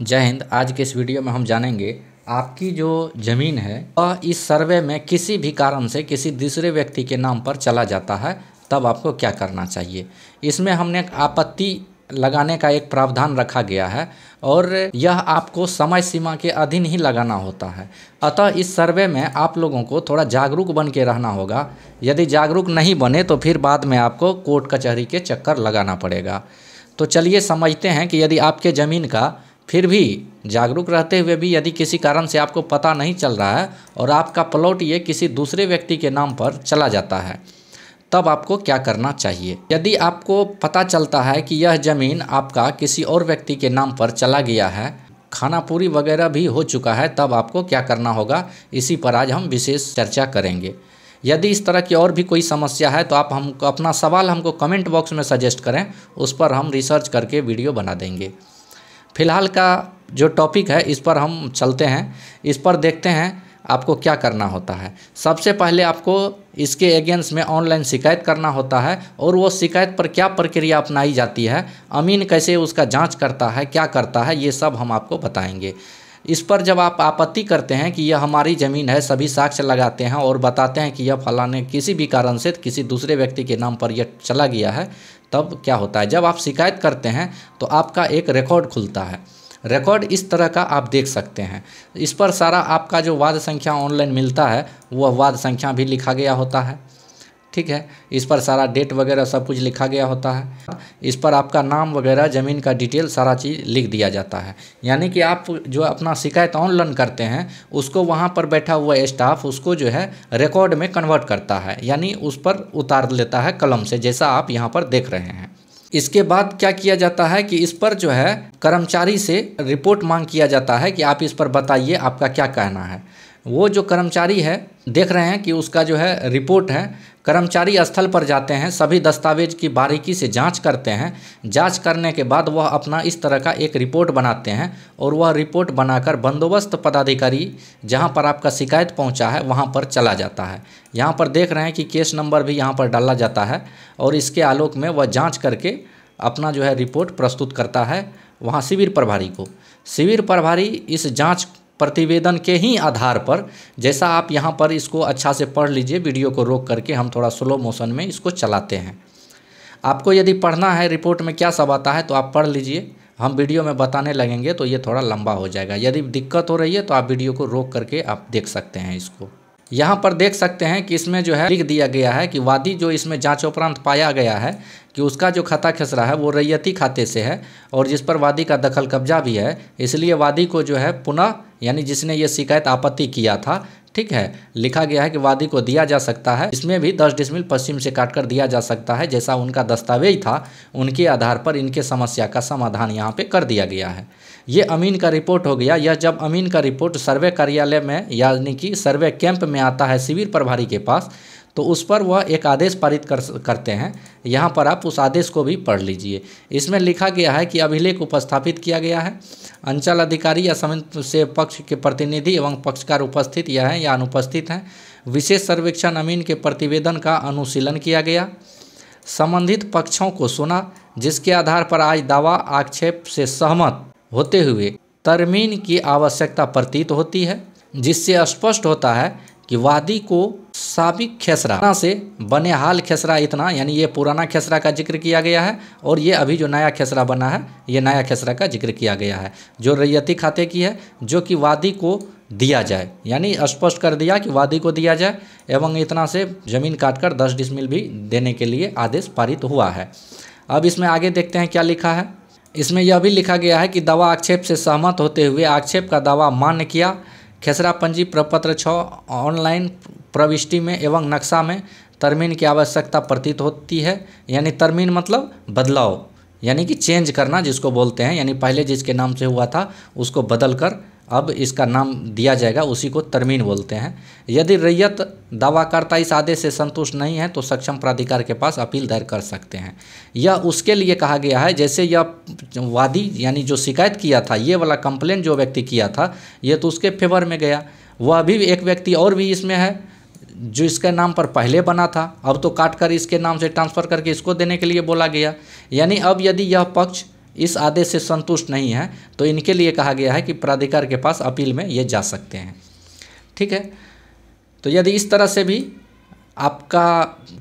जय हिंद आज के इस वीडियो में हम जानेंगे आपकी जो ज़मीन है वह इस सर्वे में किसी भी कारण से किसी दूसरे व्यक्ति के नाम पर चला जाता है तब आपको क्या करना चाहिए इसमें हमने आपत्ति लगाने का एक प्रावधान रखा गया है और यह आपको समय सीमा के अधीन ही लगाना होता है अतः इस सर्वे में आप लोगों को थोड़ा जागरूक बन के रहना होगा यदि जागरूक नहीं बने तो फिर बाद में आपको कोर्ट कचहरी के चक्कर लगाना पड़ेगा तो चलिए समझते हैं कि यदि आपके ज़मीन का फिर भी जागरूक रहते हुए भी यदि किसी कारण से आपको पता नहीं चल रहा है और आपका प्लॉट ये किसी दूसरे व्यक्ति के नाम पर चला जाता है तब आपको क्या करना चाहिए यदि आपको पता चलता है कि यह ज़मीन आपका किसी और व्यक्ति के नाम पर चला गया है खाना पूरी वगैरह भी हो चुका है तब आपको क्या करना होगा इसी पर आज हम विशेष चर्चा करेंगे यदि इस तरह की और भी कोई समस्या है तो आप हम अपना सवाल हमको कमेंट बॉक्स में सजेस्ट करें उस पर हम रिसर्च करके वीडियो बना देंगे फिलहाल का जो टॉपिक है इस पर हम चलते हैं इस पर देखते हैं आपको क्या करना होता है सबसे पहले आपको इसके अगेंस्ट में ऑनलाइन शिकायत करना होता है और वो शिकायत पर क्या प्रक्रिया अपनाई जाती है अमीन कैसे उसका जांच करता है क्या करता है ये सब हम आपको बताएंगे इस पर जब आप आपत्ति करते हैं कि यह हमारी ज़मीन है सभी साक्ष्य लगाते हैं और बताते हैं कि यह फलाने किसी भी कारण से किसी दूसरे व्यक्ति के नाम पर यह चला गया है तब क्या होता है जब आप शिकायत करते हैं तो आपका एक रिकॉर्ड खुलता है रिकॉर्ड इस तरह का आप देख सकते हैं इस पर सारा आपका जो वाद संख्या ऑनलाइन मिलता है वह वाद संख्या भी लिखा गया होता है ठीक है इस पर सारा डेट वगैरह सब कुछ लिखा गया होता है इस पर आपका नाम वगैरह ज़मीन का डिटेल सारा चीज़ लिख दिया जाता है यानी कि आप जो अपना शिकायत ऑनलाइन करते हैं उसको वहाँ पर बैठा हुआ स्टाफ उसको जो है रिकॉर्ड में कन्वर्ट करता है यानी उस पर उतार लेता है कलम से जैसा आप यहाँ पर देख रहे हैं इसके बाद क्या किया जाता है कि इस पर जो है कर्मचारी से रिपोर्ट मांग किया जाता है कि आप इस पर बताइए आपका क्या कहना है वो जो कर्मचारी है देख रहे हैं कि उसका जो है रिपोर्ट है कर्मचारी स्थल पर जाते हैं सभी दस्तावेज की बारीकी से जांच करते हैं जांच करने के बाद वह अपना इस तरह का एक रिपोर्ट बनाते हैं और वह रिपोर्ट बनाकर बंदोबस्त पदाधिकारी जहां पर आपका शिकायत पहुंचा है वहां पर चला जाता है यहां पर देख रहे हैं कि केस नंबर भी यहाँ पर डाला जाता है और इसके आलोक में वह जाँच करके अपना जो है रिपोर्ट प्रस्तुत करता है वहाँ शिविर प्रभारी को शिविर प्रभारी इस जाँच प्रतिवेदन के ही आधार पर जैसा आप यहाँ पर इसको अच्छा से पढ़ लीजिए वीडियो को रोक करके हम थोड़ा स्लो मोशन में इसको चलाते हैं आपको यदि पढ़ना है रिपोर्ट में क्या सब आता है तो आप पढ़ लीजिए हम वीडियो में बताने लगेंगे तो ये थोड़ा लंबा हो जाएगा यदि दिक्कत हो रही है तो आप वीडियो को रोक करके आप देख सकते हैं इसको यहाँ पर देख सकते हैं कि इसमें जो है लिख दिया गया है कि वादी जो इसमें जाँचोपरांत पाया गया है कि उसका जो खाता खसरा है वो रैयती खाते से है और जिस पर वादी का दखल कब्जा भी है इसलिए वादी को जो है पुनः यानी जिसने ये शिकायत आपत्ति किया था ठीक है लिखा गया है कि वादी को दिया जा सकता है इसमें भी दस डिसमिल पश्चिम से काटकर दिया जा सकता है जैसा उनका दस्तावेज था उनके आधार पर इनके समस्या का समाधान यहाँ पे कर दिया गया है ये अमीन का रिपोर्ट हो गया यह जब अमीन का रिपोर्ट सर्वे कार्यालय में यानी कि सर्वे कैंप में आता है शिविर प्रभारी के पास तो उस पर वह एक आदेश पारित कर करते हैं यहाँ पर आप उस आदेश को भी पढ़ लीजिए इसमें लिखा गया है कि अभिलेख उपस्थापित किया गया है अंचल अधिकारी या समित से पक्ष के प्रतिनिधि एवं पक्षकार उपस्थित यह हैं या अनुपस्थित हैं विशेष सर्वेक्षण अमीन के प्रतिवेदन का अनुशीलन किया गया संबंधित पक्षों को सुना जिसके आधार पर आज दावा आक्षेप से सहमत होते हुए तरमीन की आवश्यकता प्रतीत होती है जिससे स्पष्ट होता है कि वादी को साबिक खेसरा से बने हाल खेसरा इतना यानी ये पुराना खेसरा का जिक्र किया गया है और ये अभी जो नया खेसरा बना है ये नया खेसरा का जिक्र किया गया है जो रैयती खाते की है जो कि वादी को दिया जाए यानी स्पष्ट कर दिया कि वादी को दिया जाए एवं इतना से जमीन काटकर दस डिसमिल भी देने के लिए आदेश पारित हुआ है अब इसमें आगे देखते हैं क्या लिखा है इसमें यह भी लिखा गया है कि दवा आक्षेप से सहमत होते हुए आक्षेप का दवा मान्य किया खेसरा पंजी प्रपत्र छ ऑनलाइन प्रविष्टि में एवं नक्शा में तरमीन की आवश्यकता प्रतीत होती है यानी तरमीन मतलब बदलाव यानी कि चेंज करना जिसको बोलते हैं यानी पहले जिसके नाम से हुआ था उसको बदल कर अब इसका नाम दिया जाएगा उसी को तरमीन बोलते हैं यदि रैयत दावाकर्ता इस आदेश से संतुष्ट नहीं है तो सक्षम प्राधिकार के पास अपील दायर कर सकते हैं यह उसके लिए कहा गया है जैसे यह वादी यानी जो शिकायत किया था ये वाला कंप्लेन जो व्यक्ति किया था ये तो उसके फेवर में गया वह अभी एक व्यक्ति और भी इसमें है जो इसके नाम पर पहले बना था अब तो काट कर इसके नाम से ट्रांसफ़र करके इसको देने के लिए बोला गया यानी अब यदि यह पक्ष इस आदेश से संतुष्ट नहीं है तो इनके लिए कहा गया है कि प्राधिकार के पास अपील में ये जा सकते हैं ठीक है तो यदि इस तरह से भी आपका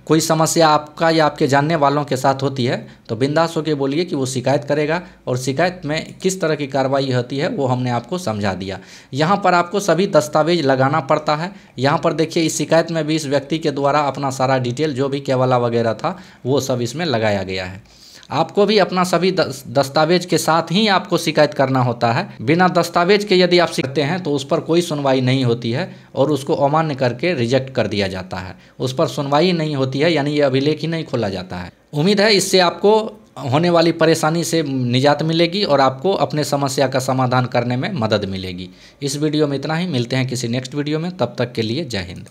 कोई समस्या आपका या आपके जानने वालों के साथ होती है तो बिंदास होकर बोलिए कि वो शिकायत करेगा और शिकायत में किस तरह की कार्रवाई होती है वो हमने आपको समझा दिया यहाँ पर आपको सभी दस्तावेज लगाना पड़ता है यहाँ पर देखिए इस शिकायत में भी इस व्यक्ति के द्वारा अपना सारा डिटेल जो भी केवला वगैरह था वो सब इसमें लगाया गया है आपको भी अपना सभी दस्तावेज के साथ ही आपको शिकायत करना होता है बिना दस्तावेज के यदि आप सीखते हैं तो उस पर कोई सुनवाई नहीं होती है और उसको अमान्य करके रिजेक्ट कर दिया जाता है उस पर सुनवाई नहीं होती है यानी ये अभिलेख ही नहीं खोला जाता है उम्मीद है इससे आपको होने वाली परेशानी से निजात मिलेगी और आपको अपने समस्या का समाधान करने में मदद मिलेगी इस वीडियो में इतना ही मिलते हैं किसी नेक्स्ट वीडियो में तब तक के लिए जय हिंद